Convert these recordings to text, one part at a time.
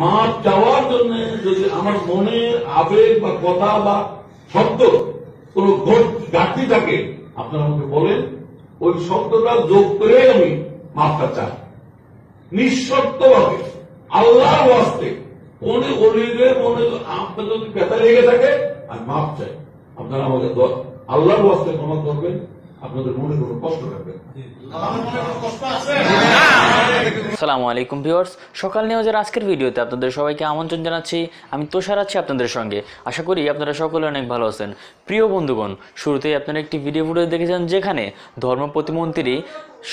মাঠ চাওয়ার জন্য যদি আমার মনে আবেগ বা কথা বা শব্দ কোন ঘাটতি থাকে আপনারা আমাকে বলেন ওই শব্দটা যোগ করে আমি মাপটা চাই নিঃশব্দভাবে আল্লাহর ওয়াস্তে মনে অলিরে মনে আপনার যদি ব্যথা লেগে থাকে আমি মাপ চাই আপনারা আমাকে আল্লাহর ওয়াস্তে ক্ষমা করবেন আপনাদের মনে কোনো কষ্ট থাকবে সালামু আলাইকুম ভিউয়ার্স সকাল নিউজের আজকের ভিডিওতে আপনাদের সবাইকে আমন্ত্রণ জানাচ্ছি আমি তুষার আছি আপনাদের সঙ্গে আশা করি আপনারা সকলে অনেক ভালো আছেন প্রিয় বন্ধুগণ শুরুতেই আপনারা একটি ভিডিও ফুটেজ দেখেছেন যেখানে ধর্ম প্রতিমন্ত্রী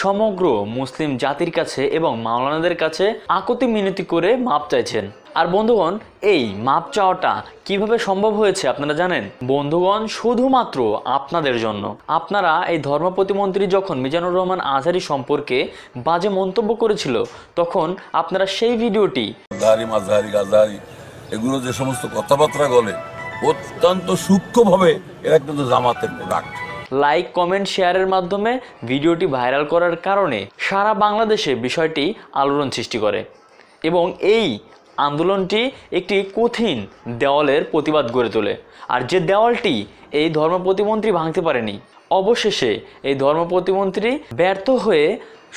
সমগ্র মুসলিম জাতির কাছে এবং মাওলানাদের কাছে আকতি মিনতি করে মাপ চাইছেন আর বন্ধুগণ এই মাপ চাওয়াটা কিভাবে সম্ভব হয়েছে আপনারা জানেন বন্ধুগণ শুধুমাত্র আপনাদের জন্য আপনারা এই ধর্ম প্রতিমন্ত্রী যখন মিজানুর রহমান আজারি সম্পর্কে বাজে মন্তব্য করেছিল তখন আপনারা সেই ভিডিওটি এগুলো যে সমস্ত কথাবার্তা বলে অত্যন্ত সূক্ষ্মভাবে এরা কিন্তু জামাতের প্রোডাক্ট লাইক কমেন্ট শেয়ারের মাধ্যমে ভিডিওটি ভাইরাল করার কারণে সারা বাংলাদেশে বিষয়টি আলোড়ন সৃষ্টি করে এবং এই আন্দোলনটি একটি কঠিন দেওয়ালের প্রতিবাদ গড়ে তোলে আর যে দেওয়ালটি এই ধর্ম প্রতিমন্ত্রী ভাঙতে পারেনি অবশেষে এই ধর্ম প্রতিমন্ত্রী ব্যর্থ হয়ে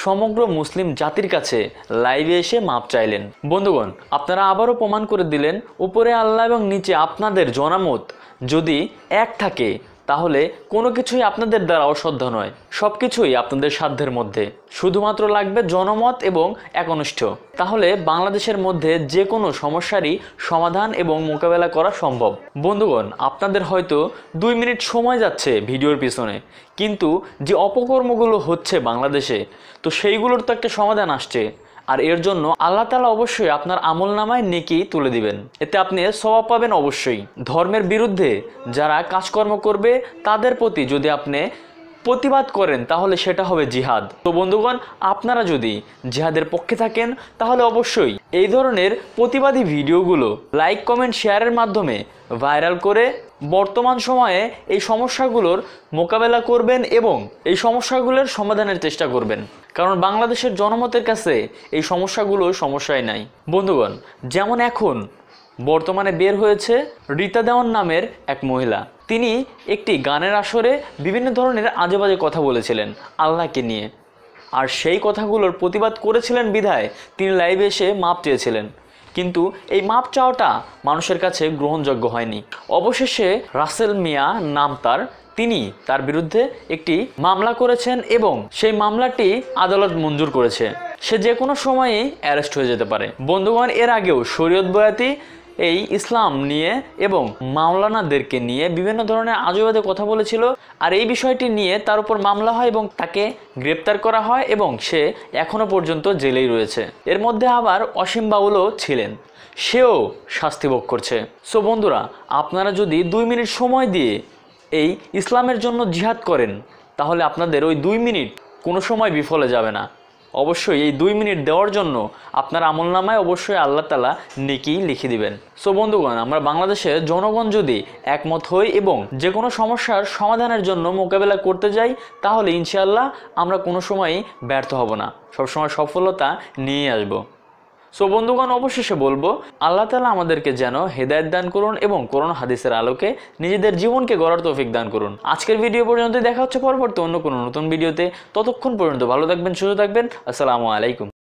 সমগ্র মুসলিম জাতির কাছে লাইভে এসে মাপ চাইলেন বন্ধুগণ আপনারা আবারও প্রমাণ করে দিলেন উপরে আল্লাহ এবং নিচে আপনাদের জনামত যদি এক থাকে তাহলে কোনো কিছুই আপনাদের দ্বারা অসাধ্য নয় সব কিছুই আপনাদের সাধ্যের মধ্যে শুধুমাত্র লাগবে জনমত এবং একনিষ্ঠ তাহলে বাংলাদেশের মধ্যে যে কোনো সমস্যারই সমাধান এবং মোকাবেলা করা সম্ভব বন্ধুগণ আপনাদের হয়তো দুই মিনিট সময় যাচ্ছে ভিডিওর পিছনে কিন্তু যে অপকর্মগুলো হচ্ছে বাংলাদেশে তো সেইগুলোর তো একটা সমাধান আসছে আর এর জন্য আল্লাহ তালা অবশ্যই আপনার আমল নামায় নেকি তুলে দিবেন এতে আপনি স্বভাব পাবেন অবশ্যই ধর্মের বিরুদ্ধে যারা কাজকর্ম করবে তাদের প্রতি যদি আপনি প্রতিবাদ করেন তাহলে সেটা হবে জিহাদ তো বন্ধুগণ আপনারা যদি জিহাদের পক্ষে থাকেন তাহলে অবশ্যই এই ধরনের প্রতিবাদী ভিডিওগুলো লাইক কমেন্ট শেয়ারের মাধ্যমে ভাইরাল করে বর্তমান সময়ে এই সমস্যাগুলোর মোকাবেলা করবেন এবং এই সমস্যাগুলোর সমাধানের চেষ্টা করবেন কারণ বাংলাদেশের জনমতের কাছে এই সমস্যাগুলো সমস্যায় নাই বন্ধুগণ যেমন এখন বর্তমানে বের হয়েছে রীতা দেওয়ান নামের এক মহিলা তিনি একটি গানের আসরে বিভিন্ন ধরনের আজেবাজে কথা বলেছিলেন আল্লাহকে নিয়ে আর সেই কথাগুলোর প্রতিবাদ করেছিলেন বিধায় তিনি লাইভে এসে মাপ চেয়েছিলেন কিন্তু এই মাপ চাওয়াটা মানুষের কাছে গ্রহণযোগ্য হয়নি অবশেষে রাসেল মিয়া নাম তার তিনি তার বিরুদ্ধে একটি মামলা করেছেন এবং সেই মামলাটি আদালত মঞ্জুর করেছে সে যে কোনো সময়ে অ্যারেস্ট হয়ে যেতে পারে বন্ধুগণ এর আগেও শরীয়ত বয়াতি এই ইসলাম নিয়ে এবং মাওলানাদেরকে নিয়ে বিভিন্ন ধরনের আজবাদে কথা বলেছিল আর এই বিষয়টি নিয়ে তার উপর মামলা হয় এবং তাকে গ্রেপ্তার করা হয় এবং সে এখনও পর্যন্ত জেলেই রয়েছে এর মধ্যে আবার অসীম বাউলও ছিলেন সেও শাস্তি ভোগ করছে সো বন্ধুরা আপনারা যদি দুই মিনিট সময় দিয়ে এই ইসলামের জন্য জিহাদ করেন তাহলে আপনাদের ওই দুই মিনিট কোনো সময় বিফলে যাবে না অবশ্যই এই দুই মিনিট দেওয়ার জন্য আপনার আমলনামায় অবশ্যই আল্লাহ তালা নেকি লিখে দিবেন সো বন্ধুগণ আমরা বাংলাদেশের জনগণ যদি একমত হই এবং যে কোনো সমস্যার সমাধানের জন্য মোকাবেলা করতে যাই তাহলে ইনশাল্লাহ আমরা কোনো সময়ই ব্যর্থ হব না সবসময় সফলতা নিয়ে আসবো সো বন্ধুগণ অবশেষে বলবো আল্লাহ তালা আমাদেরকে যেন হেদায়ত দান করুন এবং করোনা হাদিসের আলোকে নিজেদের জীবনকে গড়ার তৌফিক দান করুন আজকের ভিডিও পর্যন্ত দেখা হচ্ছে পরবর্তী অন্য কোনো নতুন ভিডিওতে ততক্ষণ পর্যন্ত ভালো থাকবেন সুস্থ থাকবেন আসসালামু আলাইকুম